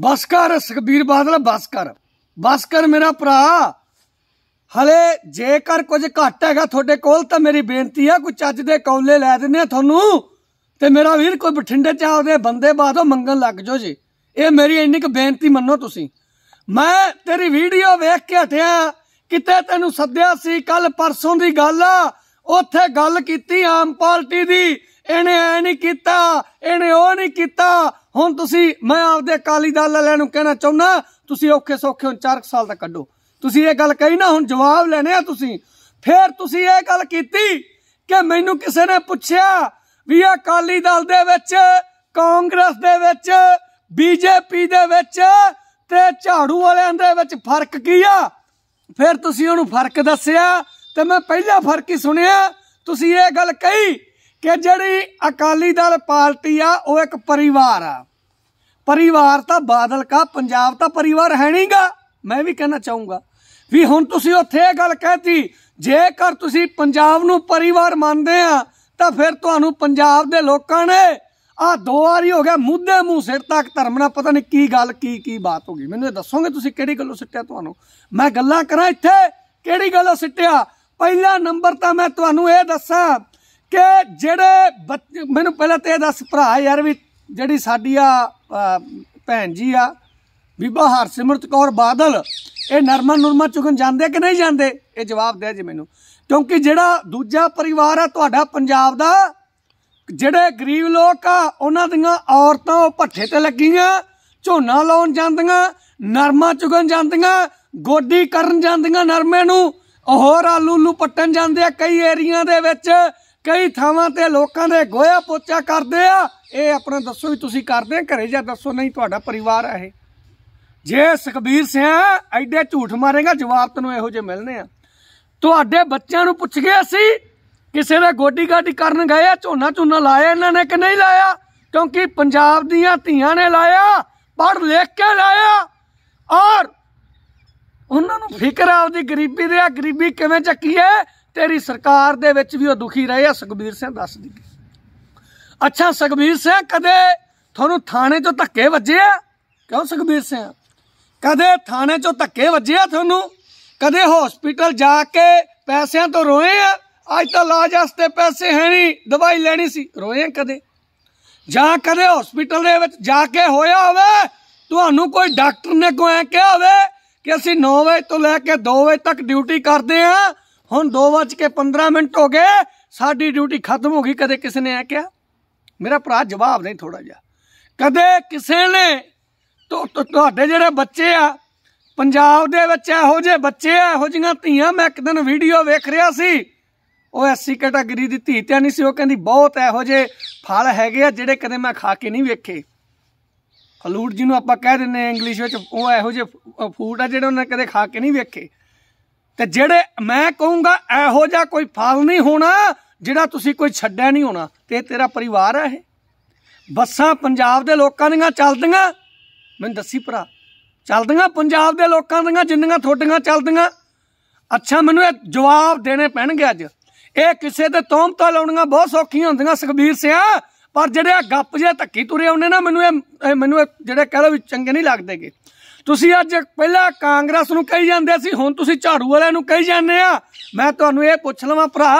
ਬਸ ਕਰ ਸੁਖਬੀਰ ਬਾਦਲ ਬਸ ਕਰ ਬਸ ਕਰ ਮੇਰਾ ਭਰਾ ਹਲੇ ਜੇਕਰ ਕੁਝ ਘੱਟ ਹੈਗਾ ਤੁਹਾਡੇ ਕੋਲ ਤਾਂ ਮੇਰੀ ਬੇਨਤੀ ਆ ਕੋਈ ਚੱਜ ਦੇ ਕੌਲੇ ਲੈ ਦਿੰਨੇ ਆ ਤੁਹਾਨੂੰ ਤੇ ਮੇਰਾ ਵੀਰ ਕੋਈ ਬਠਿੰਡੇ ਚ ਆਉਦੇ ਬੰਦੇ ਬਾਦੋਂ ਮੰਗਣ ਲੱਗ ਜਾਓ ਜੀ ਇਹ ਮੇਰੀ ਇੰਨੀ ਕ ਬੇਨਤੀ ਮੰਨੋ ਤੁਸੀਂ ਮੈਂ ਤੇਰੀ ਵੀਡੀਓ ਵੇਖ ਕੇ ਹਟਿਆ ਕਿਤੇ ਤੈਨੂੰ ਸੱਦਿਆ ਸੀ ਕੱਲ ਪਰਸੋਂ ਦੀ ਗੱਲ ਆ ਉੱਥੇ ਗੱਲ ਕੀਤੀ ਆਮ ਪਾਰਟੀ ਦੀ ਇਹਨੇ ਐ ਨਹੀਂ ਕੀਤਾ ਇਹਨੇ ਉਹ ਨਹੀਂ ਕੀਤਾ ਹੁਣ ਤੁਸੀਂ ਮੈਂ ਆਪਦੇ ਕਾਲੀ ਦਲ ਵਾਲਿਆਂ ਨੂੰ ਕਹਿਣਾ ਚਾਹੁੰਦਾ ਤੁਸੀਂ ਔਖੇ ਸੌਖੇ ਹੁਣ 4 ਸਾਲ ਦਾ ਕੱਢੋ ਤੁਸੀਂ ਇਹ ਗੱਲ ਕਹੀ ਨਾ ਹੁਣ ਜਵਾਬ ਲੈਣੇ ਆ ਤੁਸੀਂ ਫੇਰ ਤੁਸੀਂ ਇਹ ਗੱਲ ਕੀਤੀ ਕਿ ਮੈਨੂੰ ਕਿਸੇ ਨੇ ਪੁੱਛਿਆ ਵੀ ਇਹ ਕਾਲੀ ਦਲ ਦੇ ਵਿੱਚ ਕਾਂਗਰਸ ਦੇ ਵਿੱਚ ਬੀਜੇਪੀ ਦੇ ਵਿੱਚ ਤੇ ਝਾੜੂ ਵਾਲਿਆਂ ਦੇ ਵਿੱਚ ਫਰਕ ਕੀ ਆ ਫਿਰ ਤੁਸੀਂ ਉਹਨੂੰ ਫਰਕ ਦੱਸਿਆ ਤੇ ਮੈਂ ਪਹਿਲਾ ਫਰਕ ਹੀ ਸੁਣਿਆ ਤੁਸੀਂ ਇਹ ਗੱਲ ਕਹੀ ਕਿ ਜਿਹੜੀ ਅਕਾਲੀ ਦਲ ਪਾਰਟੀ ਆ ਉਹ ਇੱਕ ਪਰਿਵਾਰ ਆ ਪਰਿਵਾਰ ਤਾਂ ਬਾਦਲ ਕਾ ਪੰਜਾਬ ਤਾਂ ਪਰਿਵਾਰ ਹੈ ਨਹੀਂਗਾ ਮੈਂ ਵੀ ਕਹਿਣਾ ਚਾਹੂੰਗਾ ਵੀ ਹੁਣ ਤੁਸੀਂ ਉੱਥੇ ਇਹ ਗੱਲ ਕਹਿਤੀ ਜੇਕਰ ਤੁਸੀਂ ਪੰਜਾਬ ਨੂੰ ਪਰਿਵਾਰ ਮੰਨਦੇ ਆ ਤਾਂ ਫਿਰ ਤੁਹਾਨੂੰ ਪੰਜਾਬ ਦੇ ਲੋਕਾਂ ਨੇ ਆ ਦੋ ਵਾਰੀ ਹੋ ਗਿਆ ਮੁੱਦੇ ਮੂੰਹ ਸਿਰ ਤੱਕ ਧਰਮ ਨਾਲ ਪਤਾ ਨਹੀਂ ਕੀ ਗੱਲ ਕੀ ਕੀ ਬਾਤ ਹੋ ਗਈ ਮੈਨੂੰ ਇਹ ਦੱਸੋਗੇ ਤੁਸੀਂ ਕਿਹੜੀ ਗੱਲੋਂ ਸਿੱਟਿਆ ਤੁਹਾਨੂੰ ਮੈਂ ਗੱਲਾਂ ਕਰਾਂ ਇੱਥੇ ਕਿਹੜੀ ਗੱਲੋਂ ਸਿੱਟਿਆ ਪਹਿਲਾ ਨੰਬਰ ਤਾਂ ਮੈਂ ਤੁਹਾਨੂੰ ਇਹ ਦੱਸਾਂ ਕਿ ਜਿਹੜੇ ਮੈਨੂੰ ਪਹਿਲਾਂ ਤੇ ਦੱਸ ਭਰਾ ਯਾਰ ਵੀ ਜਿਹੜੀ ਸਾਡੀ ਆ ਭੈਣ ਜੀ ਆ ਬੀਬਾ ਹਰਸਿਮਰਤ ਕੌਰ ਬਾਦਲ ਇਹ ਨਰਮਾ ਚੁਗਨ ਜਾਂਦੇ ਕਿ ਨਹੀਂ ਜਾਂਦੇ ਇਹ ਜਵਾਬ ਦੇ ਜੀ ਮੈਨੂੰ ਕਿਉਂਕਿ ਜਿਹੜਾ ਦੂਜਾ ਪਰਿਵਾਰ ਆ ਤੁਹਾਡਾ ਪੰਜਾਬ ਦਾ ਜਿਹੜੇ ਗਰੀਬ ਲੋਕ ਆ ਉਹਨਾਂ ਦੀਆਂ ਔਰਤਾਂ ਉਹ ਭੱਠੇ ਤੇ ਲੱਗੀਆਂ ਝੋਨਾ ਲਾਉਣ ਜਾਂਦੀਆਂ ਨਰਮਾ ਚੁਗਨ ਜਾਂਦੀਆਂ ਗੋਡੀ ਕਰਨ ਜਾਂਦੀਆਂ ਨਰਮੇ ਨੂੰ ਹੋਰ ਆਲੂ ਨੂੰ ਪੱਟਣ ਜਾਂਦੇ ਆ ਕਈ ਏਰੀਆ ਦੇ ਵਿੱਚ ਕਈ ਥਾਵਾਂ ਤੇ ਲੋਕਾਂ ਦੇ ਗੋਇਆ ਪੋਚਾ ਕਰਦੇ ਆ ਇਹ ਆਪਣੇ ਦੱਸੋ ਵੀ ਤੁਸੀਂ ਕਰਦੇ ਆ ਘਰੇ ਜਾਂ ਦੱਸੋ ਨਹੀਂ ਤੁਹਾਡਾ ਪਰਿਵਾਰ ਆ ਇਹ ਜੇ ਸੁਖਬੀਰ ਸਿੰਘ ਐਡੇ ਝੂਠ ਮਾਰੇਗਾ ਜਵਾਬ ਤੈਨੂੰ ਇਹੋ ਜੇ ਮਿਲਨੇ ਆ ਤੁਹਾਡੇ ਬੱਚਿਆਂ ਨੂੰ ਪੁੱਛ ਗਿਆ ਸੀ ਕਿਸੇ ਦੇ ਗੋਡੀ ਗਾਡੀ ਕਰਨ ਗਏ ਆ ਝੋਨਾ ਝੋਨਾ ਲਾਇਆ ਇਹਨਾਂ ਨੇ ਕਿ ਨਹੀਂ ਲਾਇਆ ਕਿਉਂਕਿ ਪੰਜਾਬ ਦੀਆਂ ਧੀਆਂ ਨੇ ਲਾਇਆ ਪੜ ਲਿਖ ਕੇ ਲਾਇਆ ਔਰ ਉਹਨਾਂ ਨੂੰ ਫਿਕਰ ਆ ਉਹਦੀ ਗਰੀਬੀ ਦੇ ਆ ਗਰੀਬੀ ਕਿਵੇਂ ਚੱਕੀ ਹੈ ਤੇਰੀ ਸਰਕਾਰ ਦੇ ਵਿੱਚ ਵੀ ਉਹ ਦੁਖੀ ਰਹੇ ਆ ਸੁਖਬੀਰ ਸਿੰਘ ਦੱਸ ਦੀ ਅੱਛਾ ਸੁਖਬੀਰ ਸਿੰਘ ਕਦੇ ਤੁਹਾਨੂੰ ਥਾਣੇ 'ਚੋਂ ਧੱਕੇ ਵੱਜੇ ਆ ਕਿਉਂ ਸੁਖਬੀਰ ਸਿੰਘ ਕਦੇ ਥਾਣੇ 'ਚੋਂ ਧੱਕੇ ਵੱਜੇ ਆ ਤੁਹਾਨੂੰ ਕਦੇ ਹਸਪੀਟਲ ਜਾ ਕੇ ਪੈਸਿਆਂ ਤੋਂ ਰੋਏ ਆ ਅੱਜ ਤਾਂ ਇਲਾਜ ਵਾਸਤੇ ਪੈਸੇ ਹੈ ਨਹੀਂ ਦਵਾਈ ਲੈਣੀ ਸੀ ਰੋਏ ਕਦੇ ਜਾ ਕਦੇ ਹਸਪੀਟਲ ਦੇ ਵਿੱਚ ਜਾ ਕੇ ਹੋਇਆ ਹੋਵੇ ਤੁਹਾਨੂੰ ਕੋਈ ਡਾਕਟਰ ਨੇ ਕੋਈ ਕਿਹਾ ਹੋਵੇ ਕਿ ਅਸੀਂ 9 ਵਜੇ ਤੋਂ ਲੈ ਕੇ 2 ਵਜੇ ਤੱਕ ਡਿਊਟੀ ਕਰਦੇ ਆ ਹੁਣ 2:15 ਮਿੰਟ ਹੋ ਗਏ ਸਾਡੀ ਡਿਊਟੀ ਖਤਮ ਹੋ ਗਈ ਕਦੇ ਕਿਸੇ ਨੇ ਆ ਕਿਹਾ ਮੇਰਾ ਭਰਾ ਜਵਾਬ ਨਹੀਂ ਥੋੜਾ ਜਿਹਾ ਕਦੇ ਕਿਸੇ ਨੇ ਤੁਹਾਡੇ ਜਿਹੜੇ ਬੱਚੇ ਆ ਪੰਜਾਬ ਦੇ ਵਿੱਚ ਇਹੋ ਜਿਹੇ ਬੱਚੇ ਆ ਇਹੋ ਜੀਆਂ ਧੀਆਂ ਮੈਂ ਇੱਕ ਦਿਨ ਵੀਡੀਓ ਵੇਖ ਰਿਹਾ ਸੀ ਉਹ ਐਸੀ ਕੈਟਾਗਰੀ ਦੀ ਧੀ ਤੇ ਨਹੀਂ ਸੀ ਉਹ ਕਹਿੰਦੀ ਬਹੁਤ ਇਹੋ ਜਿਹੇ ਫਲ ਹੈਗੇ ਆ ਜਿਹੜੇ ਕਦੇ ਮੈਂ ਖਾ ਕੇ ਨਹੀਂ ਵੇਖੇ ਫਲੂਟ ਜਿਹਨੂੰ ਆਪਾਂ ਕਹਿ ਦਿੰਨੇ ਆ ਇੰਗਲਿਸ਼ ਵਿੱਚ ਉਹ ਇਹੋ ਜਿਹੇ ਫੂਡ ਆ ਜਿਹੜੇ ਉਹਨਾਂ ਕਦੇ ਖਾ ਕੇ ਨਹੀਂ ਵੇਖੇ ਤੇ ਜਿਹੜੇ ਮੈਂ ਕਹੂੰਗਾ ਇਹੋ ਜਿਹਾ ਕੋਈ ਫਲ ਨਹੀਂ ਹੋਣਾ ਜਿਹੜਾ ਤੁਸੀਂ ਕੋਈ ਛੱਡਿਆ ਨਹੀਂ ਹੋਣਾ ਤੇ ਤੇਰਾ ਪਰਿਵਾਰ ਹੈ ਇਹ ਬੱਸਾਂ ਪੰਜਾਬ ਦੇ ਲੋਕਾਂ ਦੀਆਂ ਚੱਲਦੀਆਂ ਮੈਨੂੰ ਦੱਸੀ ਭਰਾ ਚੱਲਦੀਆਂ ਪੰਜਾਬ ਦੇ ਲੋਕਾਂ ਦੀਆਂ ਜਿੰਨੀਆਂ ਥੋਡੀਆਂ ਚੱਲਦੀਆਂ ਅੱਛਾ ਮੈਨੂੰ ਇਹ ਜਵਾਬ ਦੇਣੇ ਪੈਣਗੇ ਅੱਜ ਇਹ ਕਿਸੇ ਤੇ ਤੋਮਤਾ ਲਾਉਣੀਆਂ ਬਹੁਤ ਸੌਖੀਆਂ ਹੁੰਦੀਆਂ ਸੁਖਬੀਰ ਸਿਆ ਪਰ ਜਿਹੜੇ ਆ ਗੱਪ ਜੇ ਧੱਕੀ ਤੁਰੇ ਆਉਨੇ ਨਾ ਮੈਨੂੰ ਇਹ ਮੈਨੂੰ ਇਹ ਜਿਹੜੇ ਕਹਿ ਵੀ ਚੰਗੇ ਨਹੀਂ ਲੱਗਦੇਗੇ ਤੁਸੀਂ ਅੱਜ ਪਹਿਲਾਂ ਕਾਂਗਰਸ ਨੂੰ ਕਹੀ ਜਾਂਦੇ ਸੀ ਹੁਣ ਤੁਸੀਂ ਝਾੜੂ ਵਾਲਿਆਂ ਨੂੰ ਕਹੀ ਜਾਂਦੇ ਆ ਮੈਂ ਤੁਹਾਨੂੰ ਇਹ ਪੁੱਛ ਲਵਾਂ ਭਰਾ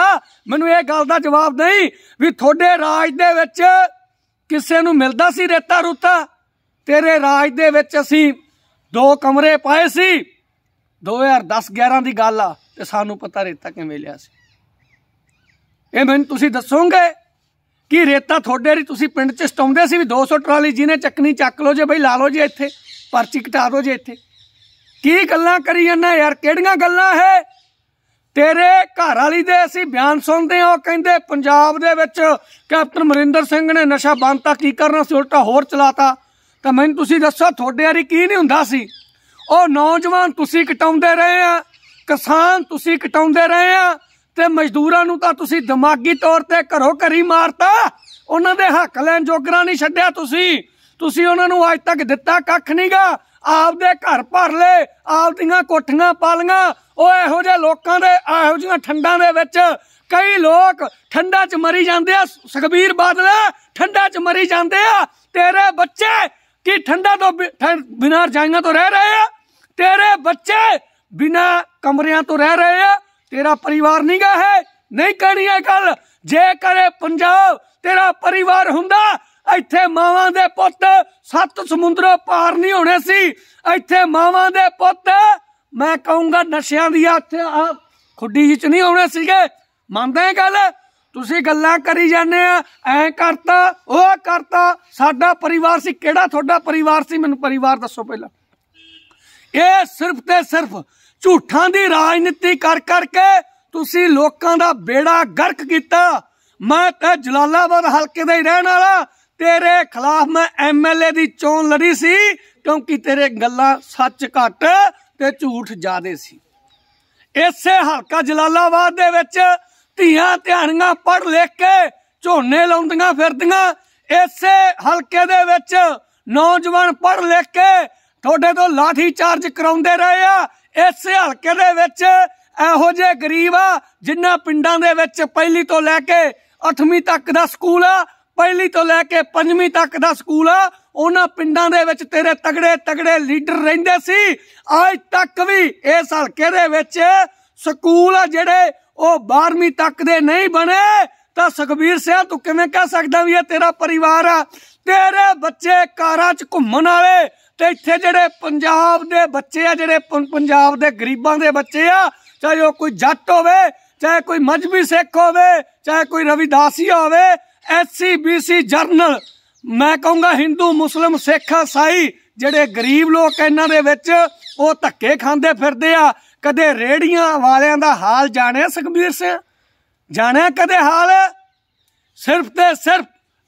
ਮੈਨੂੰ ਇਹ ਗੱਲ ਦਾ ਜਵਾਬ ਨਹੀਂ ਵੀ ਤੁਹਾਡੇ ਰਾਜ ਦੇ ਵਿੱਚ ਕਿਸੇ ਨੂੰ ਮਿਲਦਾ ਸੀ ਰੇਤਾ ਰੁੱਤਾ ਤੇਰੇ ਰਾਜ ਦੇ ਵਿੱਚ ਅਸੀਂ ਦੋ ਕਮਰੇ ਪਾਏ ਸੀ 2010 11 ਦੀ ਗੱਲ ਆ ਤੇ ਸਾਨੂੰ ਪਤਾ ਰੇਤਾ ਕਿਵੇਂ ਲਿਆ ਸੀ ਇਹ ਮੈਨੂੰ ਤੁਸੀਂ ਦੱਸੋਗੇ ਕਿ ਰੇਤਾ ਤੁਹਾਡੇ ਰੀ ਤੁਸੀਂ ਪਿੰਡ 'ਚ ਸਟਾਉਂਦੇ ਸੀ ਵੀ 200 ਟਰਾਲੀ ਜਿਹਨੇ ਚੱਕਣੀ ਚੱਕ ਲੋ ਜੇ ਬਈ ਲਾ ਲੋ ਜੇ ਇੱਥੇ ਪਰਚੀ ਕਟਾ ਦੋ ਜੇ ਇੱਥੇ ਕੀ ਗੱਲਾਂ ਕਰੀ ਜਾਂਦਾ ਯਾਰ ਕਿਹੜੀਆਂ ਗੱਲਾਂ ਹੈ ਤੇਰੇ ਘਰ ਵਾਲੀ ਦੇ ਅਸੀਂ ਬਿਆਨ ਸੁਣਦੇ ਹਾਂ ਉਹ ਕਹਿੰਦੇ ਪੰਜਾਬ ਦੇ ਵਿੱਚ ਕੈਪਟਨ ਮਰਿੰਦਰ ਸਿੰਘ ਨੇ ਨਸ਼ਾ ਬੰਦਤਾ ਕੀ ਕਰਨਾ ਸੀ ਉਲਟਾ ਹੋਰ ਚਲਾਤਾ ਤਾਂ ਮੈਨੂੰ ਤੁਸੀਂ ਦੱਸੋ ਤੁਹਾਡੇ ਵਾਲੀ ਕੀ ਨਹੀਂ ਹੁੰਦਾ ਸੀ ਉਹ ਨੌਜਵਾਨ ਤੁਸੀਂ ਕਟਾਉਂਦੇ ਰਹੇ ਆ ਕਿਸਾਨ ਤੁਸੀਂ ਕਟਾਉਂਦੇ ਰਹੇ ਆ ਤੇ ਮਜ਼ਦੂਰਾਂ ਨੂੰ ਤਾਂ ਤੁਸੀਂ ਦਿਮਾਗੀ ਤੌਰ ਤੇ ਘਰੋ ਘਰੀ ਮਾਰਤਾ ਉਹਨਾਂ ਦੇ ਹੱਕ ਲੈਣ ਜੋਗਰਾ ਨਹੀਂ ਛੱਡਿਆ ਤੁਸੀਂ ਤੁਸੀਂ ਉਹਨਾਂ ਨੂੰ ਅੱਜ ਤੱਕ ਦਿੱਤਾ ਕੱਖ ਨਹੀਂਗਾ ਆਪਦੇ ਘਰ ਭਰ ਲੈ ਆਪਦੀਆਂ ਕੋਠੀਆਂ ਪਾਲੀਆਂ ਉਹ ਇਹੋ ਜਿਹੇ ਲੋਕਾਂ ਦੇ ਇਹੋ ਜਿਹੀਆਂ ਠੰਡਾਂ ਦੇ ਵਿੱਚ ਕਈ ਲੋਕ ਠੰਡਾ 'ਚ ਮਰੀ ਜਾਂਦੇ ਆ ਸੁਖਬੀਰ ਬਾਦਲ ਠੰਡਾ 'ਚ ਮਰੀ ਜਾਂਦੇ ਆ ਤੇਰੇ ਬੱਚੇ ਕੀ ਠੰਡਾ ਤੋਂ ਬਿਨਾਂ ਜਾਈਆਂ ਤੋਂ ਰਹਿ ਰਹੇ ਆ ਤੇਰੇ ਬੱਚੇ ਬਿਨਾਂ ਕਮਰਿਆਂ ਤੋਂ ਰਹਿ ਰਹੇ ਆ ਤੇਰਾ ਪਰਿਵਾਰ ਨਹੀਂਗਾ ਹੈ ਨਹੀਂ ਕਹਣੀ ਹੈ ਗੱਲ ਜੇ ਕਰੇ ਪੰਜਾਬ ਤੇਰਾ ਪਰਿਵਾਰ ਹੁੰਦਾ ਇੱਥੇ ਮਾਵਾਂ ਦੇ ਪੁੱਤ ਸੱਤ ਸਮੁੰਦਰੋਂ ਪਾਰ ਨਹੀਂ ਹੋਣੇ ਸੀ ਇੱਥੇ ਮਾਵਾਂ ਦੇ ਪੁੱਤ ਮੈਂ ਕਹੂੰਗਾ ਨਸ਼ਿਆਂ ਦੀ ਇੱਥੇ ਖੁੱਡੀ ਵਿੱਚ ਨਹੀਂ ਆਉਣੇ ਸੀਗੇ ਮੰਨਦੇ ਗੱਲ ਤੁਸੀਂ ਗੱਲਾਂ ਕਰੀ ਜਾਂਦੇ ਆ ਐ ਕਰਤਾ ਉਹ ਕਰਤਾ ਸਾਡਾ ਪਰਿਵਾਰ ਸੀ ਕਿਹੜਾ ਤੁਹਾਡਾ ਪਰਿਵਾਰ ਸੀ ਮੈਨੂੰ ਪਰਿਵਾਰ ਦੱਸੋ ਪਹਿਲਾਂ ਇਹ ਸਿਰਫ ਤੇ ਸਿਰਫ ਝੂਠਾਂ ਦੀ ਰਾਜਨੀਤੀ ਕਰ ਕਰਕੇ ਤੁਸੀਂ ਲੋਕਾਂ ਦਾ ਬੇੜਾ ਗਰਕ ਕੀਤਾ ਮੈਂ ਤਾਂ ਜਲਾਲਾਬਾਦ ਹਲਕੇ ਦਾ ਹੀ ਰਹਿਣ ਵਾਲਾ ਤੇਰੇ ਖਿਲਾਫ ਮੈਂ ਐਮਐਲਏ ਦੀ ਚੋਣ ਲੜੀ ਸੀ ਕਿਉਂਕਿ ਤੇਰੇ ਗੱਲਾਂ ਸੱਚ ਘੱਟ ਤੇ ਝੂਠ ਜ਼ਿਆਦੇ ਸੀ ਇਸੇ ਹਲਕਾ ਜਲਾਲਾਬਾਦ ਦੇ ਵਿੱਚ ਧੀਆਂ ਧਿਆਣੀਆਂ ਪੜ ਲਿਖ ਕੇ ਝੋਨੇ ਲਾਉਂਦੀਆਂ ਫਿਰਦੀਆਂ ਇਸੇ ਹਲਕੇ ਦੇ ਵਿੱਚ ਨੌਜਵਾਨ ਪੜ ਲਿਖ ਕੇ ਤੁਹਾਡੇ ਤੋਂ ਲਾਠੀ ਚਾਰਜ ਕਰਾਉਂਦੇ ਰਹੇ ਆ ਇਸੇ ਹਲਕੇ ਦੇ ਵਿੱਚ ਇਹੋ ਜਿਹੇ ਗਰੀਬ ਆ ਜਿਨ੍ਹਾਂ ਪਿੰਡਾਂ ਦੇ ਵਿੱਚ ਪਹਿਲੀ ਤੋਂ ਲੈ ਕੇ 8ਵੀਂ ਤੱਕ ਦਾ ਸਕੂਲ ਆ ਪਹਿਲੀ ਤੋਂ ਲੈ ਕੇ ਪੰਜਵੀਂ ਤੱਕ ਦਾ ਸਕੂਲ ਉਹਨਾਂ ਪਿੰਡਾਂ ਦੇ ਵਿੱਚ ਤੇਰੇ ਤਗੜੇ ਤਗੜੇ ਲੀਡਰ ਰਹਿੰਦੇ ਸੀ ਅੱਜ ਤੱਕ ਵੀ ਇਸ ਹਲਕੇ ਦੇ ਵਿੱਚ ਸਕੂਲ ਆ ਜਿਹੜੇ ਉਹ 12ਵੀਂ ਤੱਕ ਦੇ ਨਹੀਂ ਬਣੇ ਤਾਂ ਸੁਖਬੀਰ ਸਿੰਘ ਤੂੰ ਕਿਵੇਂ ਕਹਿ ਸਕਦਾ ਵੀ ਇਹ ਤੇਰਾ ਪਰਿਵਾਰ ਆ ਤੇਰੇ ਬੱਚੇ ਕਾਰਾਂ 'ਚ ਘੁੰਮਣ ਵਾਲੇ ਤੇ ਇੱਥੇ ਜਿਹੜੇ ਪੰਜਾਬ ਦੇ ਬੱਚੇ ਆ ਜਿਹੜੇ ਪੰਜਾਬ ਦੇ ਗਰੀਬਾਂ ਦੇ ਬੱਚੇ ਆ ਚਾਹੇ ਉਹ ਕੋਈ ਜੱਟ ਹੋਵੇ ਚਾਹੇ ਕੋਈ ਮਜਬੀ ਸਿੱਖ ਹੋਵੇ ਚਾਹੇ ਕੋਈ ਰਵਿਦਾਸੀ ਹੋਵੇ ਐਸਸੀਬੀਸੀ ਜਰਨਲ ਮੈਂ ਕਹੂੰਗਾ ਹਿੰਦੂ ਮੁਸਲਮ ਸਿੱਖ ਸਾਈ ਜਿਹੜੇ ਗਰੀਬ ਲੋਕ ਇਹਨਾਂ ਦੇ ਵਿੱਚ ਉਹ ਧੱਕੇ ਖਾਂਦੇ ਫਿਰਦੇ ਆ ਕਦੇ ਰੇੜੀਆਂ ਵਾਲਿਆਂ ਦਾ ਹਾਲ ਜਾਣਿਆ ਸੁਖਬੀਰ ਸਿੰਘ ਜਾਣਿਆ ਕਦੇ ਹਾਲ ਸਿਰਫ ਤੇ ਸਿਰਫ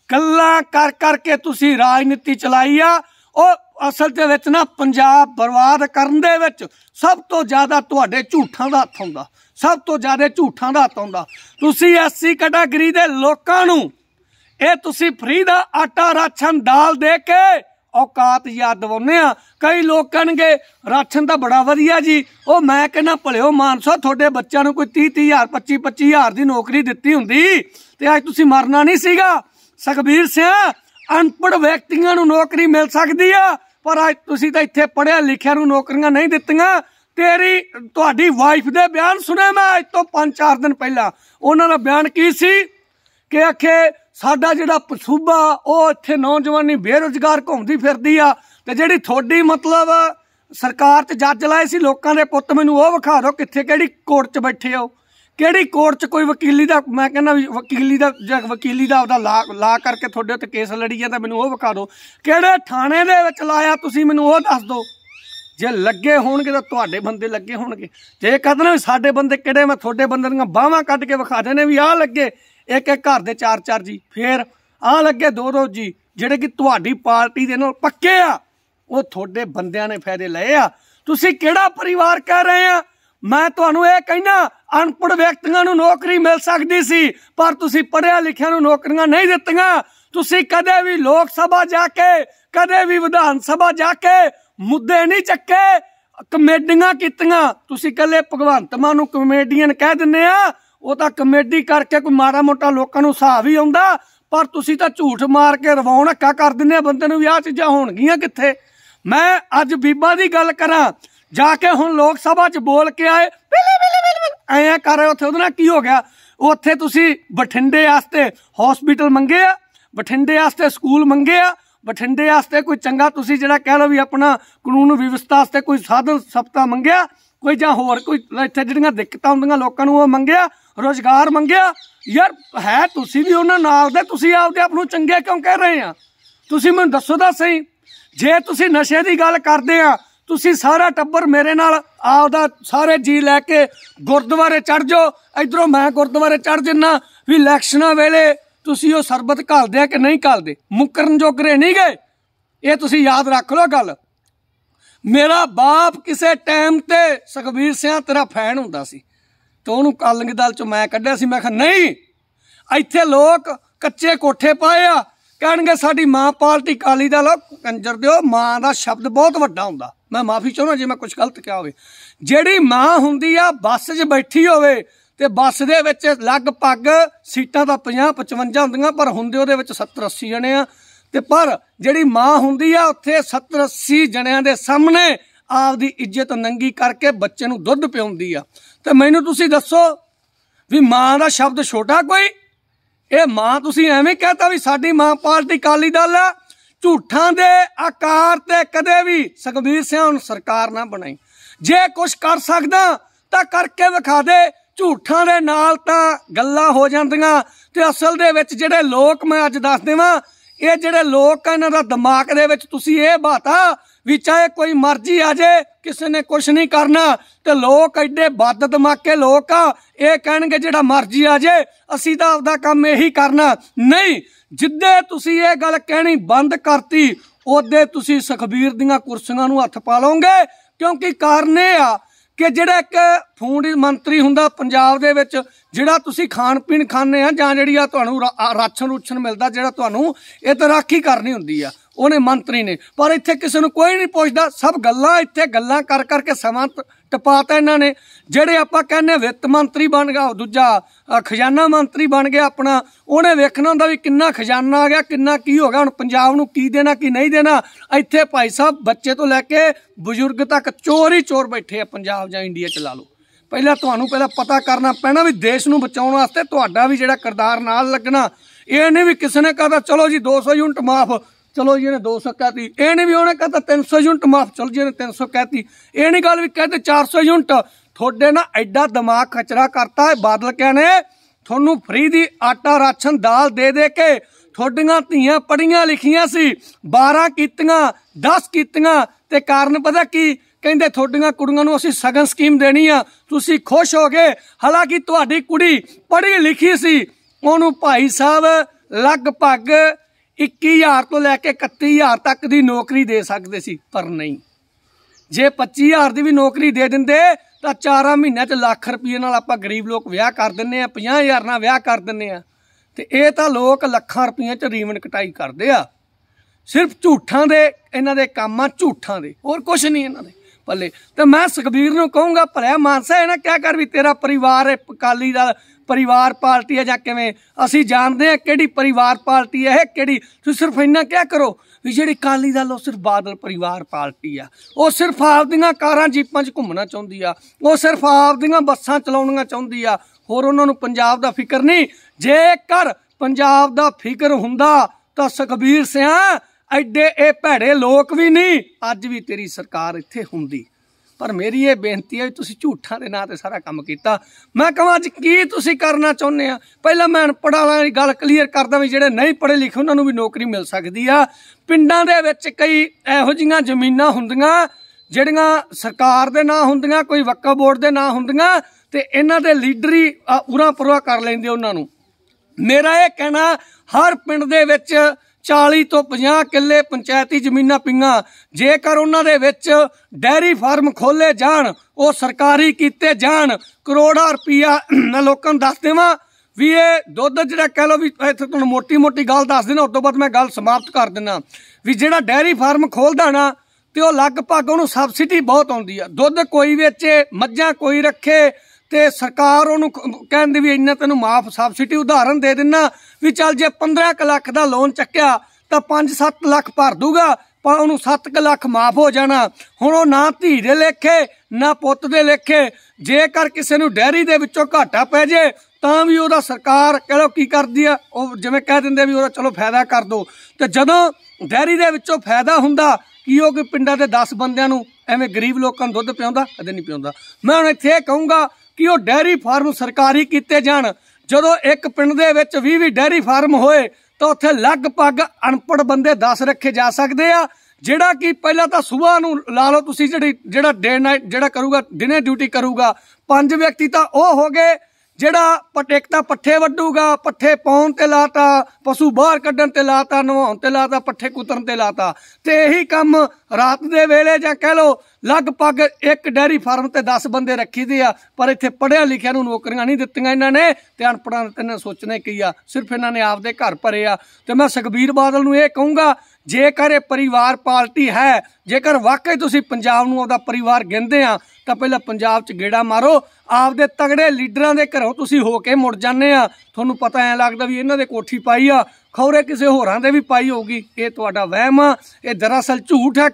ਕੱਲਾ ਕਰ ਕਰਕੇ ਤੁਸੀਂ ਰਾਜਨੀਤੀ ਚਲਾਈ ਆ ਉਹ ਅਸਲ ਤੇ ਵਿੱਚ ਨਾ ਪੰਜਾਬ ਬਰਬਾਦ ਕਰਨ ਦੇ ਵਿੱਚ ਸਭ ਤੋਂ ਜ਼ਿਆਦਾ ਤੁਹਾਡੇ ਝੂਠਾਂ ਦਾ ਹੱਥ ਹੁੰਦਾ ਸਭ ਤੋਂ ਜ਼ਿਆਦਾ ਝੂਠਾਂ ਦਾ ਹੱਥ ਹੁੰਦਾ ਤੁਸੀਂ ਐਸਸੀ ਕੈਟਾਗਰੀ ਦੇ ਲੋਕਾਂ ਨੂੰ ਇਹ ਤੁਸੀਂ ਫ੍ਰੀ ਦਾ ਆਟਾ ਰਾਸ਼ਨ ਦਾਲ ਦੇ ਕੇ ਔਕਾਤ ਯਾਦ ਦਵਾਉਨੇ ਆ ਕਈ ਲੋਕ ਕਹਣਗੇ ਰਾਸ਼ਨ ਤਾਂ ਬੜਾ ਵਧੀਆ ਜੀ ਉਹ ਮੈਂ ਕਹਿੰਦਾ ਭਲਿਓ ਮਾਨਸਾ ਤੁਹਾਡੇ ਬੱਚਿਆਂ ਨੂੰ ਕੋਈ 30 30000 25 25000 ਦੀ ਨੌਕਰੀ ਦਿੱਤੀ ਹੁੰਦੀ ਤੇ ਅੱਜ ਤੁਸੀਂ ਮਰਨਾ ਨਹੀਂ ਸੀਗਾ ਸੁਖਬੀਰ ਸਿੰਘ ਅਨਪੜ੍ਹ ਵਿਅਕਤੀਆਂ ਨੂੰ ਨੌਕਰੀ ਮਿਲ ਸਕਦੀ ਆ ਪਰ ਅੱਜ ਤੁਸੀਂ ਤਾਂ ਇੱਥੇ ਪੜਿਆ ਲਿਖਿਆ ਨੂੰ ਨੌਕਰੀਆਂ ਨਹੀਂ ਦਿੱਤੀਆਂ ਤੇਰੀ ਤੁਹਾਡੀ ਵਾਈਫ ਦੇ ਬਿਆਨ ਸੁਣੇ ਮੈਂ ਅੱਜ ਤੋਂ 5-4 ਦਿਨ ਪਹਿਲਾਂ ਉਹਨਾਂ ਦਾ ਬਿਆਨ ਕੀ ਸੀ ਕਿ ਆਖੇ ਸਾਡਾ ਜਿਹੜਾ ਪਸੂਬਾ ਉਹ ਇੱਥੇ ਨੌਜਵਾਨੀ ਬੇਰੋਜ਼ਗਾਰ ਘੁੰਮਦੀ ਫਿਰਦੀ ਆ ਤੇ ਜਿਹੜੀ ਥੋੜੀ ਮਤਲਬ ਸਰਕਾਰ ਤੇ ਜੱਜ ਲਾਏ ਸੀ ਲੋਕਾਂ ਦੇ ਪੁੱਤ ਮੈਨੂੰ ਉਹ ਵਿਖਾ ਦਿਓ ਕਿੱਥੇ ਕਿਹੜੀ ਕੋਰਟ 'ਚ ਬੈਠੇ ਹੋ ਕਿਹੜੀ ਕੋਰਟ 'ਚ ਕੋਈ ਵਕੀਲੀ ਦਾ ਮੈਂ ਕਹਿੰਦਾ ਵਕੀਲੀ ਦਾ ਜਾਂ ਵਕੀਲੀ ਦਾ ਆਪਦਾ ਲਾ ਲਾ ਕਰਕੇ ਤੁਹਾਡੇ ਉੱਤੇ ਕੇਸ ਲੜੀ ਜਾਂਦਾ ਮੈਨੂੰ ਉਹ ਵਿਖਾ ਦਿਓ ਕਿਹੜੇ ਥਾਣੇ ਦੇ ਵਿੱਚ ਲਾਇਆ ਤੁਸੀਂ ਮੈਨੂੰ ਉਹ ਦੱਸ ਦਿਓ ਜੇ ਲੱਗੇ ਹੋਣਗੇ ਤਾਂ ਤੁਹਾਡੇ ਬੰਦੇ ਲੱਗੇ ਹੋਣਗੇ ਜੇ ਕਹਦਣਾ ਸਾਡੇ ਬੰਦੇ ਕਿਹੜੇ ਮੈਂ ਤੁਹਾਡੇ ਬੰਦੇ ਦੀਆਂ ਬਾਹਾਂ ਕੱਢ ਕੇ ਵਿਖਾ ਦੇਣੇ ਵੀ ਆਹ ਲੱਗੇ ਇੱਕ ਇੱਕ ਘਰ ਦੇ ਚਾਰ ਚਾਰ ਜੀ ਫੇਰ ਆ ਲੱਗੇ ਦੋ ਦੋ ਜੀ ਜਿਹੜੇ ਕਿ ਤੁਹਾਡੀ ਪਾਰਟੀ ਦੇ ਨਾਲ ਪੱਕੇ ਆ ਉਹ ਤੁਹਾਡੇ ਬੰਦਿਆਂ ਨੇ ਫਾਇਦੇ ਲਏ ਆ ਤੁਸੀਂ ਕਿਹੜਾ ਪਰਿਵਾਰ ਕਹਿ ਰਹੇ ਆ ਮੈਂ ਤੁਹਾਨੂੰ ਇਹ ਕਹਿਣਾ ਅਨਪੜ ਵਿਅਕਤੀਆਂ ਨੂੰ ਨੌਕਰੀ ਮਿਲ ਸਕਦੀ ਸੀ ਪਰ ਤੁਸੀਂ ਪੜ੍ਹਿਆ ਲਿਖਿਆ ਨੂੰ ਨੌਕਰੀਆਂ ਨਹੀਂ ਦਿੱਤੀਆਂ ਤੁਸੀਂ ਕਦੇ ਵੀ ਲੋਕ ਸਭਾ ਜਾ ਕੇ ਕਦੇ ਵੀ ਵਿਧਾਨ ਸਭਾ ਜਾ ਕੇ ਮੁੱਦੇ ਨਹੀਂ ਚੱਕੇ ਕਮੇਡੀਆਂ ਕੀਤੀਆਂ ਤੁਸੀਂ ਕੱਲੇ ਭਗਵੰਤ ਮਾਨ ਨੂੰ ਕਮੇਡੀਅਨ ਕਹਿ ਦਿੰਦੇ ਆ ਉਹ ਤਾਂ ਕਮੇਡੀ ਕਰਕੇ ਕੋਈ ਮਾੜਾ ਮੋਟਾ ਲੋਕਾਂ ਨੂੰ ਹਸਾ ਵੀ ਆਉਂਦਾ ਪਰ ਤੁਸੀਂ ਤਾਂ ਝੂਠ ਮਾਰ ਕੇ ਰਵਾਉਣ ਅੱਕਾ ਕਰ ਦਿੰਦੇ ਆ ਬੰਦੇ ਨੂੰ ਵੀ ਆ ਚੀਜ਼ਾਂ ਹੋਣਗੀਆਂ ਕਿੱਥੇ ਮੈਂ ਅੱਜ ਬੀਬਾ ਦੀ ਗੱਲ ਕਰਾਂ ਜਾ ਕੇ ਹੁਣ ਲੋਕ ਸਭਾ 'ਚ ਬੋਲ ਕੇ ਆਏ ਬਿਲੇ ਬਿਲੇ ਬਿਲੇ ਐਂ ਕਰ ਰਹੇ ਉੱਥੇ ਉਹਦੇ ਨਾਲ ਕੀ ਹੋ ਗਿਆ ਉੱਥੇ ਤੁਸੀਂ ਬਠਿੰਡੇ ਵਾਸਤੇ ਹਸਪੀਟਲ ਮੰਗੇ ਆ ਬਠਿੰਡੇ ਵਾਸਤੇ ਸਕੂਲ ਮੰਗੇ ਆ ਬਠਿੰਡੇ ਵਾਸਤੇ ਕੋਈ ਚੰਗਾ ਤੁਸੀਂ ਜਿਹੜਾ ਕਹਿ ਲਓ ਵੀ ਆਪਣਾ ਕਾਨੂੰਨ ਵਿਵਸਥਾ ਵਾਸਤੇ ਕੋਈ ਸਾਧਨ ਸਪਤਾ ਮੰਗਿਆ ਕੋਈ ਜਾਂ ਹੋਰ ਕੋਈ ਇੱਥੇ ਜਿਹੜੀਆਂ ਦਿੱਕਤਾਂ ਹੁੰਦੀਆਂ ਲੋਕਾਂ ਨੂੰ ਉਹ ਮੰਗਿਆ ਰੋਜ਼ਗਾਰ ਮੰਗਿਆ ਯਾਰ ਹੈ ਤੁਸੀਂ ਵੀ ਉਹਨਾਂ ਨਾਲ ਦੇ ਤੁਸੀਂ ਆਪਦੇ ਆਪ ਨੂੰ ਚੰਗੇ ਕਿਉਂ ਕਹਿ ਰਹੇ ਆ ਤੁਸੀਂ ਮੈਨੂੰ ਦੱਸੋ ਤਾਂ ਸਹੀ ਜੇ ਤੁਸੀਂ ਨਸ਼ੇ ਦੀ ਗੱਲ ਕਰਦੇ ਆ ਤੁਸੀਂ ਸਾਰਾ ਟੱਬਰ ਮੇਰੇ ਨਾਲ ਆਪਦਾ ਸਾਰੇ ਜੀ ਲੈ ਕੇ ਗੁਰਦੁਆਰੇ ਚੜ ਜਾਓ ਇਧਰੋਂ ਮੈਂ ਗੁਰਦੁਆਰੇ ਚੜ ਜਿੰਨਾ ਵੀ ਇਲੈਕਸ਼ਨਾਂ ਵੇਲੇ ਤੁਸੀਂ ਉਹ ਸਰਬਤ ਘਾਲਦੇ ਆ ਕਿ ਨਹੀਂ ਘਾਲਦੇ ਮੁਕਰਨ ਜੋਗਰੇ ਨਹੀਂ ਗਏ ਇਹ ਤੁਸੀਂ ਯਾਦ ਰੱਖ ਲਓ ਗੱਲ ਮੇਰਾ ਬਾਪ ਕਿਸੇ ਟਾਈਮ ਤੇ ਸੁਖਵੀਰ ਸਿੰਘ ਤੇਰਾ ਫੈਨ ਹੁੰਦਾ ਸੀ ਤੇ ਉਹਨੂੰ ਕਾਲੰਗੀ ਦਲ ਚੋਂ ਮੈਂ ਕੱਢਿਆ ਸੀ ਮੈਂ ਕਿਹਾ ਨਹੀਂ ਇੱਥੇ ਲੋਕ ਕੱਚੇ ਕੋਠੇ ਪਾਏ ਆ ਕਹਿਣਗੇ ਸਾਡੀ ਮਾਂ ਪਾਰਟੀ ਕਾਲੀ ਦਲ ਕੰਜਰ ਦਿਓ ਮਾਂ ਦਾ ਸ਼ਬਦ ਬਹੁਤ ਵੱਡਾ ਹੁੰਦਾ ਮੈਂ ਮਾਫੀ ਚਾਹੁੰਦਾ ਜੇ ਮੈਂ ਕੁਝ ਗਲਤ ਕਿਹਾ ਹੋਵੇ ਜਿਹੜੀ ਮਾਂ ਹੁੰਦੀ ਆ ਬੱਸ 'ਚ ਬੈਠੀ ਹੋਵੇ ਤੇ ਬੱਸ ਦੇ ਵਿੱਚ ਲਗਭਗ ਸੀਟਾਂ ਤਾਂ 50 55 ਹੁੰਦੀਆਂ ਪਰ ਹੁੰਦੇ ਉਹਦੇ ਵਿੱਚ 70 80 ਜਣੇ ਆ ਤੇ ਪਰ ਜਿਹੜੀ ਮਾਂ ਹੁੰਦੀ ਆ ਉੱਥੇ 70 80 ਜਣਿਆਂ ਦੇ ਸਾਹਮਣੇ ਆਪਦੀ ਇੱਜ਼ਤ ਨੰਗੀ ਕਰਕੇ ਬੱਚੇ ਨੂੰ ਦੁੱਧ ਪਿਉਂਦੀ ਆ ਤੇ ਮੈਨੂੰ ਤੁਸੀਂ ਦੱਸੋ ਵੀ ਮਾਂ ਦਾ ਸ਼ਬਦ ਛੋਟਾ ਕੋਈ ਇਹ ਮਾਂ ਤੁਸੀਂ ਐਵੇਂ ਕਹਤਾ ਵੀ ਸਾਡੀ ਮਾਂ ਪਾਰਟੀ ਕਾਲੀ ਦਲ ਆ ਝੂਠਾਂ ਦੇ ਆਕਾਰ ਤੇ ਕਦੇ ਵੀ ਸੁਖਬੀਰ ਸਿੰਘ ਨੂੰ ਸਰਕਾਰ ਨਾ ਬਣਾਈ ਜੇ ਕੁਝ ਕਰ ਸਕਦਾ ਤਾਂ ਕਰਕੇ ਵਿਖਾ ਦੇ ਝੂਠਾਂ ਦੇ ਨਾਲ ਤਾਂ ਗੱਲਾਂ ਹੋ ਜਾਂਦੀਆਂ ਤੇ ਅਸਲ ਦੇ ਵਿੱਚ ਜਿਹੜੇ ਲੋਕ ਮੈਂ ਅੱਜ ਦੱਸ ਦੇਵਾਂ ਇਹ ਜਿਹੜੇ ਲੋਕ ਆ ਇਹਨਾਂ ਦਾ ਦਿਮਾਗ ਦੇ ਵਿੱਚ ਤੁਸੀਂ ਇਹ ਬਾਤਾਂ ਵੀ ਚਾਹੇ ਕੋਈ ਮਰਜ਼ੀ ਆ ਜੇ ਕਿਸੇ ਨੇ ਕੁਝ ਨਹੀਂ ਕਰਨਾ ਤੇ ਲੋਕ ਐਡੇ ਬਦ ਦਿਮਾਗੇ ਲੋਕ ਆ ਇਹ ਕਹਿਣਗੇ ਜਿਹੜਾ ਮਰਜ਼ੀ ਆ ਜੇ ਅਸੀਂ ਤਾਂ ਆਪਦਾ ਕੰਮ ਇਹੀ ਕਰਨਾ ਨਹੀਂ ਜਿੱਦੇ ਤੁਸੀਂ ਇਹ ਗੱਲ ਕਹਿਣੀ ਬੰਦ ਕਰਤੀ ਉਹਦੇ ਤੁਸੀਂ ਸੁਖਬੀਰ ਦੀਆਂ ਕੁਰਸੀਆਂ ਨੂੰ ਹੱਥ ਪਾ ਲਓਗੇ ਕਿਉਂਕਿ ਕਾਰਨ ਇਹ ਆ ਕਿ ਜਿਹੜਾ ਇੱਕ ਫੂਡ ਮੰਤਰੀ ਹੁੰਦਾ ਪੰਜਾਬ ਦੇ ਵਿੱਚ ਜਿਹੜਾ ਤੁਸੀਂ ਖਾਣ ਪੀਣ ਖਾਣੇ ਆ ਜਾਂ ਜਿਹੜੀ ਆ ਤੁਹਾਨੂੰ ਰਾਸ਼ਨ ਰੂਸ਼ਨ ਮਿਲਦਾ ਜਿਹੜਾ ਤੁਹਾਨੂੰ ਇਹ ਤਾਂ ਰਾਖੀ ਕਰਨੀ ਹੁੰਦੀ ਆ ਉਹਨੇ ਮੰਤਰੀ ਨੇ ਪਰ ਇੱਥੇ ਕਿਸੇ ਨੂੰ ਕੋਈ ਨਹੀਂ ਪੁੱਛਦਾ ਸਭ ਗੱਲਾਂ ਇੱਥੇ ਗੱਲਾਂ ਕਰ ਕਰਕੇ ਸਮਾਂ ਟਪਾਤਾ ਇਹਨਾਂ ਨੇ ਜਿਹੜੇ ਆਪਾਂ ਕਹਿੰਨੇ ਵਿੱਤ ਮੰਤਰੀ ਬਣ ਗਿਆ ਦੂਜਾ ਖਜ਼ਾਨਾ ਮੰਤਰੀ ਬਣ ਗਿਆ ਆਪਣਾ ਉਹਨੇ ਵੇਖਣਾ ਹੁੰਦਾ ਵੀ ਕਿੰਨਾ ਖਜ਼ਾਨਾ ਆ ਗਿਆ ਕਿੰਨਾ ਕੀ ਹੋ ਗਿਆ ਹੁਣ ਪੰਜਾਬ ਨੂੰ ਕੀ ਦੇਣਾ ਕੀ ਨਹੀਂ ਦੇਣਾ ਇੱਥੇ ਭਾਈ ਸਾਹਿਬ ਬੱਚੇ ਤੋਂ ਲੈ ਕੇ ਬਜ਼ੁਰਗ ਤੱਕ ਚੋਰ ਹੀ ਚੋਰ ਬੈਠੇ ਆ ਪੰਜਾਬ ਜਾਂ ਇੰਡੀਆ ਚ ਲਾ ਲਓ ਪਹਿਲਾਂ ਤੁਹਾਨੂੰ ਪਹਿਲਾਂ ਪਤਾ ਕਰਨਾ ਪੈਣਾ ਵੀ ਦੇਸ਼ ਨੂੰ ਬਚਾਉਣ ਵਾਸਤੇ ਤੁਹਾਡਾ ਵੀ ਜਿਹੜਾ ਕਿਰਦਾਰ ਨਾਲ ਲੱਗਣਾ ਇਹ ਨਹੀਂ ਵੀ ਕਿਸੇ ਨੇ ਕਹਦਾ ਚਲੋ ਜੀ 200 ਯੂਨਿਟ ਮਾਫ ਚਲੋ ਜੀ ਇਹਨੇ 200 ਕਹਿਤੀ ਇਹ ਨਹੀਂ ਵੀ ਉਹਨੇ ਕਹਤਾ 300 ਯੂਨਿਟ ਮਾਫ ਚਲ ਜੀ ਇਹਨੇ 300 ਕਹਿਤੀ ਇਹ ਨਹੀਂ ਗੱਲ ਵੀ ਕਹਤੇ 400 ਯੂਨਿਟ ਤੁਹਾਡੇ ਨਾ ਐਡਾ ਦਿਮਾਗ ਖਚਰਾ ਕਰਤਾ ਹੈ ਬਾਦਲ ਕਹਨੇ ਤੁਹਾਨੂੰ ਫ੍ਰੀ ਦੀ ਆਟਾ ਰਾਸ਼ਨ ਦਾਲ ਦੇ ਦੇ ਕੇ ਤੁਹਾਡੀਆਂ ਧੀਆਂ ਪੜੀਆਂ ਲਿਖੀਆਂ ਸੀ 12 ਕੀਤੀਆਂ 10 ਕੀਤੀਆਂ ਤੇ ਕਾਰਨ ਪਤਾ ਕੀ ਕਹਿੰਦੇ ਤੁਹਾਡੀਆਂ ਕੁੜੀਆਂ ਨੂੰ ਅਸੀਂ ਸਗਨ ਸਕੀਮ ਦੇਣੀ ਆ ਤੁਸੀਂ ਖੁਸ਼ ਹੋ ਗਏ ਹਾਲਾਂਕਿ ਤੁਹਾਡੀ ਕੁੜੀ ਪੜ੍ਹੀ ਲਿਖੀ ਸੀ ਉਹਨੂੰ ਭਾਈ ਸਾਹਿਬ ਲਗਭਗ 21000 ਤੋਂ ਲੈ ਕੇ 31000 ਤੱਕ ਦੀ ਨੌਕਰੀ ਦੇ ਸਕਦੇ ਸੀ ਪਰ ਨਹੀਂ ਜੇ 25000 ਦੀ ਵੀ ਨੌਕਰੀ ਦੇ ਦਿੰਦੇ ਤਾਂ 4 ਮਹੀਨਿਆਂ 'ਚ ਲੱਖ ਰੁਪਏ ਨਾਲ ਆਪਾਂ ਗਰੀਬ ਲੋਕ ਵਿਆਹ ਕਰ ਦਿੰਨੇ ਆ 50000 ਨਾਲ ਵਿਆਹ ਕਰ ਦਿੰਨੇ ਆ ਤੇ ਇਹ ਤਾਂ ਲੋਕ ਲੱਖਾਂ ਰੁਪਈਆਂ 'ਚ ਰੀਵਨ ਕਟਾਈ ਕਰਦੇ ਆ ਸਿਰਫ ਝੂਠਾਂ ਦੇ ਇਹਨਾਂ ਦੇ ਕੰਮਾਂ ਝੂਠਾਂ ਦੇ ਹੋਰ ਕੁਝ ਨਹੀਂ ਇਹਨਾਂ ਦੇ ਪੱਲੇ ਤੇ ਮੈਂ ਸੁਖਬੀਰ ਨੂੰ ਕਹੂੰਗਾ ਭਲਿਆ ਮਾਨਸਾ ਇਹਨਾਂ ਕਿਆ ਕਰ ਵੀ ਤੇਰਾ ਪਰਿਵਾਰ ਹੈ ਪਕਾਲੀ ਦਾ ਪਰਿਵਾਰ ਪਾਰਟੀ ਹੈ ਜਾਂ ਕਿਵੇਂ ਅਸੀਂ ਜਾਣਦੇ ਹਾਂ ਕਿਹੜੀ ਪਰਿਵਾਰ ਪਾਰਟੀ ਹੈ ਇਹ ਕਿਹੜੀ ਤੁਸੀਂ ਸਿਰਫ ਇੰਨਾ ਕਿਹਾ ਕਰੋ ਵੀ ਜਿਹੜੀ ਕਾਲੀ ਦਲ ਉਹ ਸਿਰਫ ਬਾਦਲ ਪਰਿਵਾਰ ਪਾਰਟੀ ਆ ਉਹ ਸਿਰਫ ਆਪਦੀਆਂ ਕਾਰਾਂ ਜੀਪਾਂ 'ਚ ਘੁੰਮਣਾ ਚਾਹੁੰਦੀ ਆ ਉਹ ਸਿਰਫ ਆਪਦੀਆਂ ਬੱਸਾਂ ਚਲਾਉਣੀਆਂ ਚਾਹੁੰਦੀ ਆ ਹੋਰ ਉਹਨਾਂ ਨੂੰ ਪੰਜਾਬ ਦਾ ਫਿਕਰ ਨਹੀਂ ਜੇਕਰ ਪੰਜਾਬ ਦਾ ਫਿਕਰ ਹੁੰਦਾ ਤਾਂ ਸੁਖਬੀਰ ਸਿਆਂ ਐਡੇ ਇਹ ਭੈੜੇ ਲੋਕ ਵੀ ਨਹੀਂ ਅੱਜ ਵੀ ਤੇਰੀ ਸਰਕਾਰ ਇੱਥੇ ਹੁੰਦੀ ਪਰ ਮੇਰੀ ਇਹ ਬੇਨਤੀ ਹੈ ਤੁਸੀਂ ਝੂਠਾਂ ਦੇ ਨਾਂ ਤੇ ਸਾਰਾ ਕੰਮ ਕੀਤਾ ਮੈਂ ਕਹਾਂ ਅੱਜ ਕੀ ਤੁਸੀਂ ਕਰਨਾ ਚਾਹੁੰਦੇ ਆ ਪਹਿਲਾਂ ਮੈਂ ਪੜਾ ਲਾਂ ਗੱਲ ਕਲੀਅਰ ਕਰਦਾ ਵੀ ਜਿਹੜੇ ਨਹੀਂ ਪੜੇ ਲਿਖੇ ਉਹਨਾਂ ਨੂੰ ਵੀ ਨੌਕਰੀ ਮਿਲ ਸਕਦੀ ਆ ਪਿੰਡਾਂ ਦੇ ਵਿੱਚ ਕਈ ਇਹੋ ਜੀਆਂ ਜ਼ਮੀਨਾਂ ਹੁੰਦੀਆਂ ਜਿਹੜੀਆਂ ਸਰਕਾਰ ਦੇ ਨਾਂ ਹੁੰਦੀਆਂ ਕੋਈ ਵਕਫ ਬੋਰਡ ਦੇ ਨਾਂ ਹੁੰਦੀਆਂ ਤੇ ਇਹਨਾਂ ਦੇ ਲੀਡਰੀ ਉਰਾ ਪਰਵਾ ਕਰ ਲੈਂਦੇ ਉਹਨਾਂ ਨੂੰ ਮੇਰਾ ਇਹ ਕਹਿਣਾ ਹਰ ਪਿੰਡ ਦੇ ਵਿੱਚ 40 ਤੋਂ 50 ਕਿੱਲੇ ਪੰਚਾਇਤੀ ਜ਼ਮੀਨਾਂ ਪਈਆਂ ਜੇਕਰ ਉਹਨਾਂ ਦੇ ਵਿੱਚ ਡੈਰੀ ਫਾਰਮ ਖੋਲੇ ਜਾਣ ਉਹ ਸਰਕਾਰੀ ਕੀਤੇ ਜਾਣ ਕਰੋੜਾਂ ਰੁਪਈਆ ਮੈਂ ਲੋਕਾਂ ਨੂੰ ਦੱਸ ਦੇਵਾਂ ਵੀ ਇਹ ਦੁੱਧ ਜਿਹੜਾ ਕਹ ਲੋ ਵੀ ਇੱਥੇ ਤੁਹਾਨੂੰ ਮੋਟੀ-ਮੋਟੀ ਗੱਲ ਦੱਸ ਦੇਣਾ ਉਸ ਤੋਂ ਬਾਅਦ ਮੈਂ ਗੱਲ ਸਮਾਪਤ ਕਰ ਦਿੰਨਾ ਵੀ ਜਿਹੜਾ ਡੈਰੀ ਫਾਰਮ ਖੋਲਦਾ ਨਾ ਤੇ ਉਹ ਲਗਭਗ ਉਹਨੂੰ ਸਬਸਿਡੀ ਬਹੁਤ ਆਉਂਦੀ ਆ ਦੁੱਧ ਕੋਈ ਵੇਚੇ ਮੱਝਾਂ ਕੋਈ ਰੱਖੇ ਤੇ ਸਰਕਾਰ ਉਹਨੂੰ ਕਹਿੰਦੀ ਵੀ ਇੰਨਾ ਤੈਨੂੰ ਮਾਫ ਸਬਸਿਡੀ ਉਦਾਹਰਨ ਦੇ ਦਿੰਨਾ ਵੀ ਚੱਲ ਜੇ 15 ਲੱਖ ਦਾ ਲੋਨ ਚੱਕਿਆ ਤਾਂ 5-7 ਲੱਖ ਭਰ ਦੂਗਾ ਪਰ ਉਹਨੂੰ 7 ਲੱਖ ਮਾਫ ਹੋ ਜਾਣਾ ਹੁਣ ਉਹ ਨਾ ਧੀ ਦੇ ਲੇਖੇ ਨਾ ਪੁੱਤ ਦੇ ਲੇਖੇ ਜੇਕਰ ਕਿਸੇ ਨੂੰ ਡੈਰੀ ਦੇ ਵਿੱਚੋਂ ਘਾਟਾ ਪੈ ਜੇ ਤਾਂ ਵੀ ਉਹਦਾ ਸਰਕਾਰ ਕਹਿੰਦਾ ਕੀ ਕਰਦੀ ਆ ਉਹ ਜਿਵੇਂ ਕਹਿ ਦਿੰਦੇ ਵੀ ਉਹਦਾ ਚਲੋ ਫਾਇਦਾ ਕਰ ਦੋ ਤੇ ਜਦੋਂ ਡੈਰੀ ਦੇ ਵਿੱਚੋਂ ਫਾਇਦਾ ਹੁੰਦਾ ਕੀ ਉਹ ਕਿ ਪਿੰਡਾਂ ਦੇ 10 ਬੰਦਿਆਂ ਨੂੰ ਐਵੇਂ ਗਰੀਬ ਲੋਕਾਂ ਨੂੰ ਦੁੱਧ ਪਿਉਂਦਾ ਕਦੇ ਨਹੀਂ ਪਿਉਂਦਾ ਮੈਂ ਹੁਣ ਇੱਥੇ ਕਹੂੰਗਾ ਕਿ ਉਹ ਡੈਰੀ ਫਾਰਮ ਸਰਕਾਰੀ ਕੀਤੇ ਜਾਣ ਜਦੋਂ ਇੱਕ ਪਿੰਡ ਦੇ ਵਿੱਚ 20 20 ਡੈਰੀ ਫਾਰਮ ਹੋਏ ਤਾਂ ਉੱਥੇ ਲਗਭਗ ਅਨਪੜ ਬੰਦੇ 10 ਰੱਖੇ ਜਾ ਸਕਦੇ ਆ ਜਿਹੜਾ ਕਿ ਪਹਿਲਾਂ ਤਾਂ ਸਵੇਰ ਨੂੰ ਲਾ ਲਓ ਤੁਸੀਂ ਜਿਹੜੀ ਜਿਹੜਾ ਡੇ ਨਾਈਟ ਜਿਹੜਾ ਕਰੂਗਾ ਦਿਨੇ ਡਿਊਟੀ ਕਰੂਗਾ ਪੰਜ ਵਿਅਕਤੀ ਤਾਂ ਉਹ ਹੋ ਗਏ ਜਿਹੜਾ ਪਟੇਕਤਾ ਪੱਠੇ ਵੱਡੂਗਾ ਪੱਠੇ ਪਾਉਣ ਤੇ ਲਾਤਾ ਪਸ਼ੂ ਬਾਹਰ ਕੱਢਣ ਤੇ ਲਾਤਾ ਨਵਾਉਣ ਤੇ ਲਾਤਾ ਪੱਠੇ ਕੁਤਰਨ ਤੇ ਲਾਤਾ ਤੇ ਇਹੀ ਕੰਮ ਰਾਤ ਦੇ ਵੇਲੇ ਜਾਂ ਕਹਿ ਲੋ ਲਗਭਗ ਇੱਕ ਡੈਰੀ ਫਾਰਮ ਤੇ 10 ਬੰਦੇ ਰੱਖੀਦੇ ਆ ਪਰ ਇੱਥੇ ਪੜਿਆ ਲਿਖਿਆ ਨੂੰ ਨੌਕਰੀਆਂ ਨਹੀਂ ਦਿੱਤੀਆਂ ਇਹਨਾਂ ਨੇ ਤੇ ਅਨਪੜਾਂ ਤੇ ਇਹਨਾਂ ਸੋਚਣਾ ਕੀ ਆ ਸਿਰਫ ਇਹਨਾਂ ਨੇ ਆਪਦੇ ਘਰ ਭਰੇ ਆ ਤੇ ਮੈਂ ਸੁਖਬੀਰ ਬਾਦਲ ਨੂੰ ਇਹ ਕਹੂੰਗਾ ਜੇਕਰ ਇਹ ਪਰਿਵਾਰ ਪਾਰਟੀ ਹੈ ਜੇਕਰ ਵਾਕਈ ਤੁਸੀਂ ਪੰਜਾਬ ਨੂੰ ਆਪਦਾ ਪਰਿਵਾਰ ਗਿੰਦੇ ਆ ਤਾਂ ਪਹਿਲਾਂ ਪੰਜਾਬ 'ਚ ਗੇੜਾ ਮਾਰੋ ਆਪਦੇ ਤਗੜੇ ਲੀਡਰਾਂ ਦੇ ਘਰੋਂ ਤੁਸੀਂ ਹੋ ਕੇ ਮੁੜ ਜਾਂਦੇ ਆ ਤੁਹਾਨੂੰ ਪਤਾ ਐ ਲੱਗਦਾ ਵੀ ਇਹਨਾਂ ਦੇ ਕੋਠੀ ਪਾਈ ਆ ਖੌਰੇ ਕਿਸੇ ਹੋਰਾਂ ਦੇ ਵੀ ਪਾਈ ਹੋਊਗੀ ਇਹ ਤੁਹਾਡਾ ਵਹਿਮ ਆ ਇਹ ਦਰਅਸਲ ਝੂਠ ਹੈ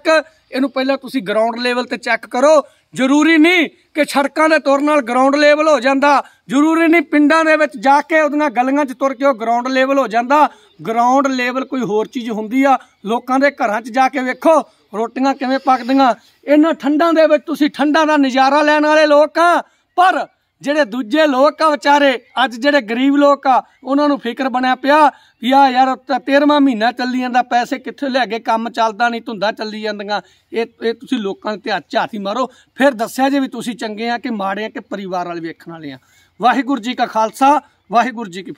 ਇਹਨੂੰ ਪਹਿਲਾਂ ਤੁਸੀਂ ਗਰਾਊਂਡ ਲੈਵਲ ਤੇ ਚੈੱਕ ਕਰੋ ਜ਼ਰੂਰੀ ਨਹੀਂ ਕਿ ਛੜਕਾਂ ਦੇ ਤੁਰ ਨਾਲ ਗਰਾਊਂਡ ਲੈਵਲ ਹੋ ਜਾਂਦਾ ਜ਼ਰੂਰੀ ਨਹੀਂ ਪਿੰਡਾਂ ਦੇ ਵਿੱਚ ਜਾ ਕੇ ਉਹਦੀਆਂ ਗਲੀਆਂ 'ਚ ਤੁਰ ਕੇ ਉਹ ਗਰਾਊਂਡ ਲੈਵਲ ਹੋ ਜਾਂਦਾ ਗਰਾਊਂਡ ਲੈਵਲ ਕੋਈ ਹੋਰ ਚੀਜ਼ ਹੁੰਦੀ ਆ ਲੋਕਾਂ ਦੇ ਘਰਾਂ 'ਚ ਜਾ ਕੇ ਵੇਖੋ ਰੋਟੀਆਂ ਕਿਵੇਂ ਪੱਕਦੀਆਂ ਇਹਨਾਂ ਠੰਡਾਂ ਦੇ ਵਿੱਚ ਤੁਸੀਂ ਠੰਡਾਂ ਦਾ ਨਜ਼ਾਰਾ ਲੈਣ ਵਾਲੇ ਲੋਕ ਆ ਪਰ ਜਿਹੜੇ ਦੂਜੇ ਲੋਕ ਆ ਵਿਚਾਰੇ ਅੱਜ ਜਿਹੜੇ ਗਰੀਬ ਲੋਕ ਆ ਉਹਨਾਂ ਨੂੰ ਫਿਕਰ ਬਣਿਆ ਪਿਆ ਵੀ ਆ ਯਾਰ 13ਵਾਂ ਮਹੀਨਾ ਚੱਲੀ ਜਾਂਦਾ ਪੈਸੇ ਕਿੱਥੇ ਲੈ ਕੇ ਕੰਮ ਚੱਲਦਾ ਨਹੀਂ ਧੁੰਦਾ ਚੱਲੀ ਜਾਂਦੀਆਂ ਇਹ ਇਹ ਤੁਸੀਂ ਲੋਕਾਂ ਤੇ ਝਾਤੀ ਮਾਰੋ ਫਿਰ ਦੱਸਿਆ ਜੇ ਵੀ ਤੁਸੀਂ ਚੰਗੇ ਆ ਕਿ ਮਾੜੇ ਆ ਕਿ ਪਰਿਵਾਰ ਵਾਲੇ ਵੇਖਣ ਵਾਲੇ ਆ ਵਾਹਿਗੁਰੂ ਜੀ ਕਾ ਖਾਲਸਾ ਵਾਹਿਗੁਰੂ ਜੀ ਕੀ